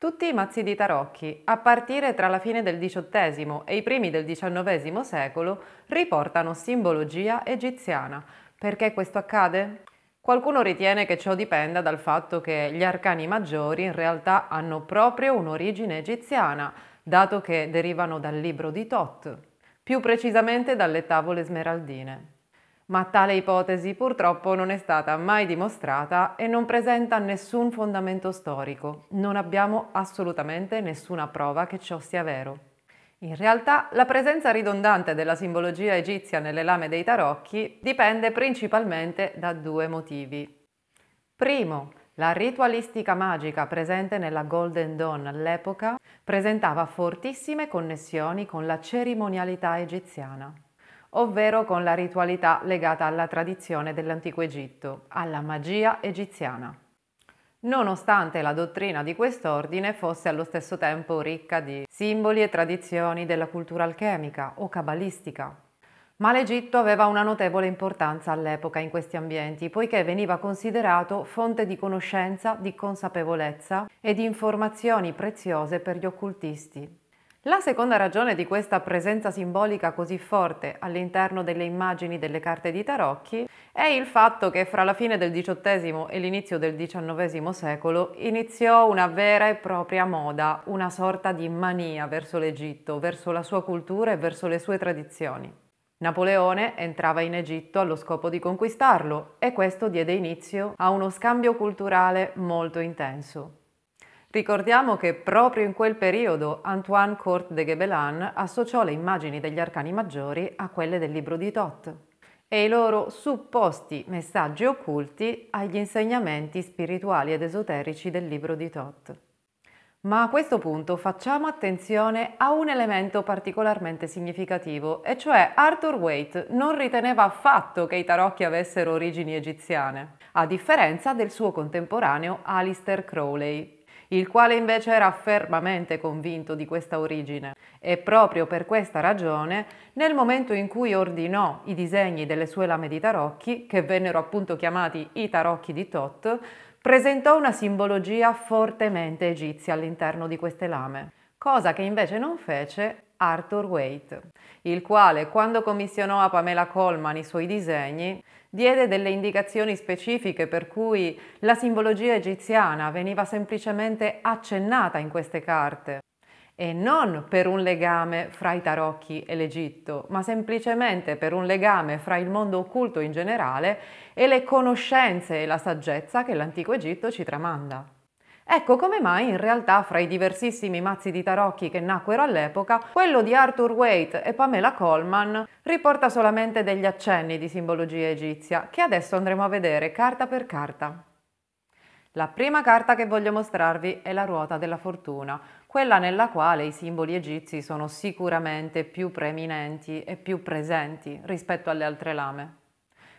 Tutti i mazzi di tarocchi, a partire tra la fine del XVIII e i primi del XIX secolo, riportano simbologia egiziana. Perché questo accade? Qualcuno ritiene che ciò dipenda dal fatto che gli arcani maggiori in realtà hanno proprio un'origine egiziana, dato che derivano dal libro di Thoth, più precisamente dalle tavole smeraldine ma tale ipotesi purtroppo non è stata mai dimostrata e non presenta nessun fondamento storico. Non abbiamo assolutamente nessuna prova che ciò sia vero. In realtà la presenza ridondante della simbologia egizia nelle lame dei tarocchi dipende principalmente da due motivi. Primo, la ritualistica magica presente nella Golden Dawn all'epoca presentava fortissime connessioni con la cerimonialità egiziana ovvero con la ritualità legata alla tradizione dell'antico Egitto, alla magia egiziana. Nonostante la dottrina di quest'ordine fosse allo stesso tempo ricca di simboli e tradizioni della cultura alchemica o cabalistica, ma l'Egitto aveva una notevole importanza all'epoca in questi ambienti, poiché veniva considerato fonte di conoscenza, di consapevolezza e di informazioni preziose per gli occultisti, la seconda ragione di questa presenza simbolica così forte all'interno delle immagini delle carte di tarocchi è il fatto che fra la fine del XVIII e l'inizio del XIX secolo iniziò una vera e propria moda, una sorta di mania verso l'Egitto, verso la sua cultura e verso le sue tradizioni. Napoleone entrava in Egitto allo scopo di conquistarlo e questo diede inizio a uno scambio culturale molto intenso. Ricordiamo che proprio in quel periodo Antoine Corte de Gebelan associò le immagini degli arcani maggiori a quelle del libro di Thoth e i loro supposti messaggi occulti agli insegnamenti spirituali ed esoterici del libro di Thoth. Ma a questo punto facciamo attenzione a un elemento particolarmente significativo, e cioè Arthur Waite non riteneva affatto che i tarocchi avessero origini egiziane, a differenza del suo contemporaneo Alistair Crowley, il quale invece era fermamente convinto di questa origine e proprio per questa ragione, nel momento in cui ordinò i disegni delle sue lame di tarocchi, che vennero appunto chiamati i tarocchi di Thoth, presentò una simbologia fortemente egizia all'interno di queste lame, cosa che invece non fece Arthur Waite, il quale, quando commissionò a Pamela Coleman i suoi disegni, diede delle indicazioni specifiche per cui la simbologia egiziana veniva semplicemente accennata in queste carte e non per un legame fra i tarocchi e l'Egitto, ma semplicemente per un legame fra il mondo occulto in generale e le conoscenze e la saggezza che l'antico Egitto ci tramanda. Ecco come mai in realtà fra i diversissimi mazzi di tarocchi che nacquero all'epoca, quello di Arthur Waite e Pamela Coleman riporta solamente degli accenni di simbologia egizia, che adesso andremo a vedere carta per carta. La prima carta che voglio mostrarvi è la ruota della fortuna, quella nella quale i simboli egizi sono sicuramente più preeminenti e più presenti rispetto alle altre lame.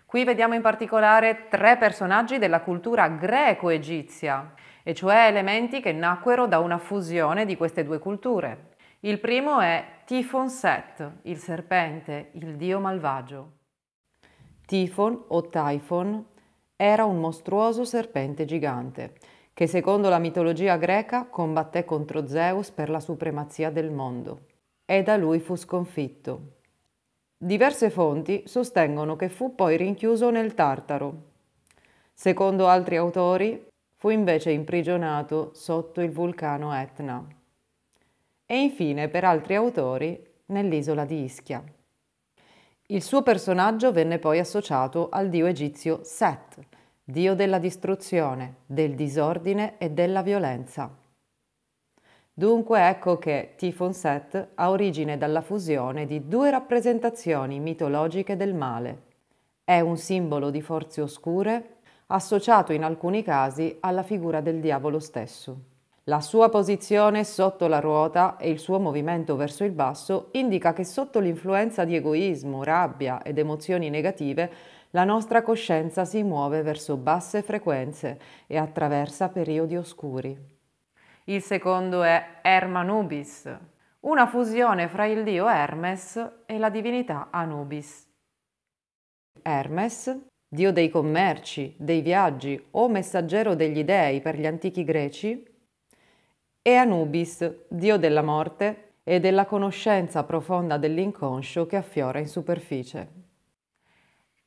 Qui vediamo in particolare tre personaggi della cultura greco-egizia, e cioè elementi che nacquero da una fusione di queste due culture. Il primo è Tifon Set, il serpente, il dio malvagio. Tifon o Typhon era un mostruoso serpente gigante che secondo la mitologia greca combatté contro Zeus per la supremazia del mondo e da lui fu sconfitto. Diverse fonti sostengono che fu poi rinchiuso nel Tartaro. Secondo altri autori, fu invece imprigionato sotto il vulcano Etna e infine per altri autori nell'isola di Ischia. Il suo personaggio venne poi associato al dio egizio Set, dio della distruzione, del disordine e della violenza. Dunque ecco che Tifon Set ha origine dalla fusione di due rappresentazioni mitologiche del male. È un simbolo di forze oscure associato in alcuni casi alla figura del diavolo stesso. La sua posizione sotto la ruota e il suo movimento verso il basso indica che sotto l'influenza di egoismo, rabbia ed emozioni negative la nostra coscienza si muove verso basse frequenze e attraversa periodi oscuri. Il secondo è Hermanubis, una fusione fra il dio Hermes e la divinità Anubis. Hermes dio dei commerci, dei viaggi o messaggero degli dei per gli antichi greci, e Anubis, dio della morte e della conoscenza profonda dell'inconscio che affiora in superficie.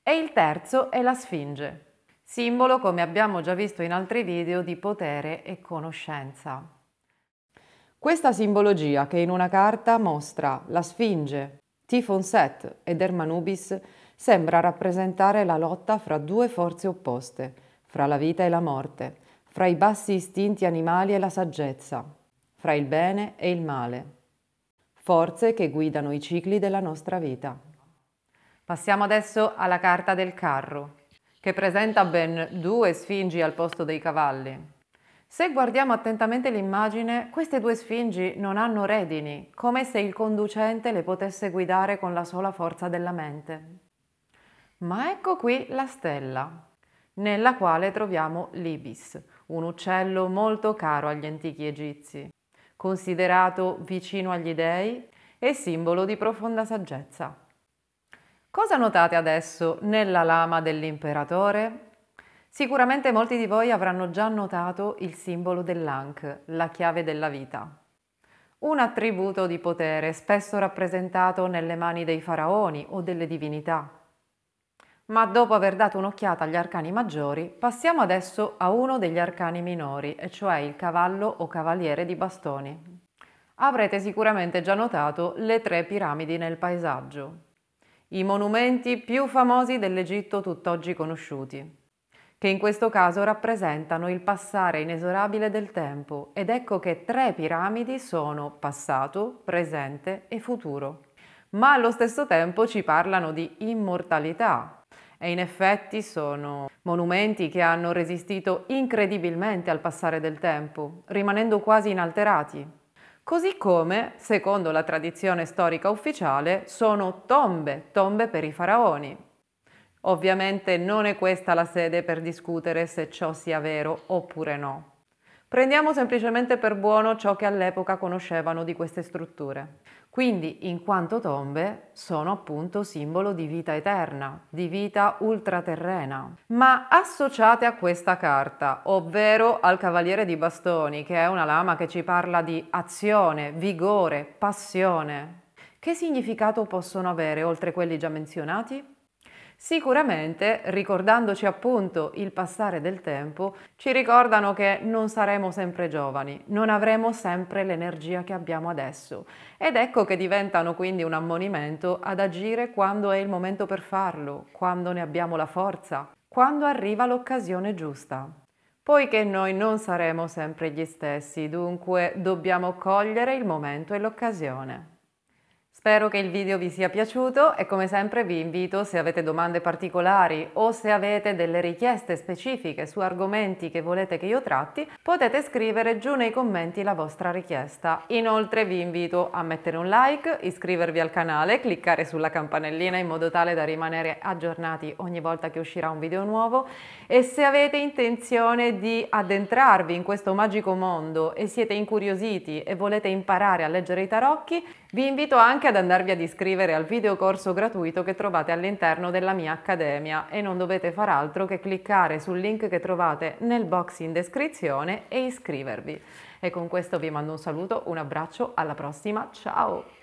E il terzo è la Sfinge, simbolo, come abbiamo già visto in altri video, di potere e conoscenza. Questa simbologia che in una carta mostra la Sfinge, Tifon Set ed Hermanubis sembra rappresentare la lotta fra due forze opposte, fra la vita e la morte, fra i bassi istinti animali e la saggezza, fra il bene e il male, forze che guidano i cicli della nostra vita. Passiamo adesso alla carta del carro, che presenta ben due sfingi al posto dei cavalli. Se guardiamo attentamente l'immagine, queste due sfingi non hanno redini, come se il conducente le potesse guidare con la sola forza della mente. Ma ecco qui la stella, nella quale troviamo l'ibis, un uccello molto caro agli antichi egizi, considerato vicino agli dei e simbolo di profonda saggezza. Cosa notate adesso nella lama dell'imperatore? Sicuramente molti di voi avranno già notato il simbolo dell'Ankh, la chiave della vita. Un attributo di potere spesso rappresentato nelle mani dei faraoni o delle divinità ma dopo aver dato un'occhiata agli arcani maggiori, passiamo adesso a uno degli arcani minori, e cioè il cavallo o cavaliere di bastoni. Avrete sicuramente già notato le tre piramidi nel paesaggio, i monumenti più famosi dell'Egitto tutt'oggi conosciuti, che in questo caso rappresentano il passare inesorabile del tempo ed ecco che tre piramidi sono passato, presente e futuro. Ma allo stesso tempo ci parlano di immortalità, e in effetti sono monumenti che hanno resistito incredibilmente al passare del tempo, rimanendo quasi inalterati. Così come, secondo la tradizione storica ufficiale, sono tombe, tombe per i faraoni. Ovviamente non è questa la sede per discutere se ciò sia vero oppure no. Prendiamo semplicemente per buono ciò che all'epoca conoscevano di queste strutture. Quindi, in quanto tombe, sono appunto simbolo di vita eterna, di vita ultraterrena. Ma associate a questa carta, ovvero al Cavaliere di Bastoni, che è una lama che ci parla di azione, vigore, passione. Che significato possono avere oltre quelli già menzionati? Sicuramente, ricordandoci appunto il passare del tempo, ci ricordano che non saremo sempre giovani, non avremo sempre l'energia che abbiamo adesso. Ed ecco che diventano quindi un ammonimento ad agire quando è il momento per farlo, quando ne abbiamo la forza, quando arriva l'occasione giusta. Poiché noi non saremo sempre gli stessi, dunque dobbiamo cogliere il momento e l'occasione. Spero che il video vi sia piaciuto e come sempre vi invito se avete domande particolari o se avete delle richieste specifiche su argomenti che volete che io tratti, potete scrivere giù nei commenti la vostra richiesta. Inoltre vi invito a mettere un like, iscrivervi al canale, cliccare sulla campanellina in modo tale da rimanere aggiornati ogni volta che uscirà un video nuovo e se avete intenzione di addentrarvi in questo magico mondo e siete incuriositi e volete imparare a leggere i tarocchi, vi invito anche a ad andarvi ad iscrivere al videocorso gratuito che trovate all'interno della mia accademia e non dovete far altro che cliccare sul link che trovate nel box in descrizione e iscrivervi. E con questo vi mando un saluto, un abbraccio, alla prossima, ciao!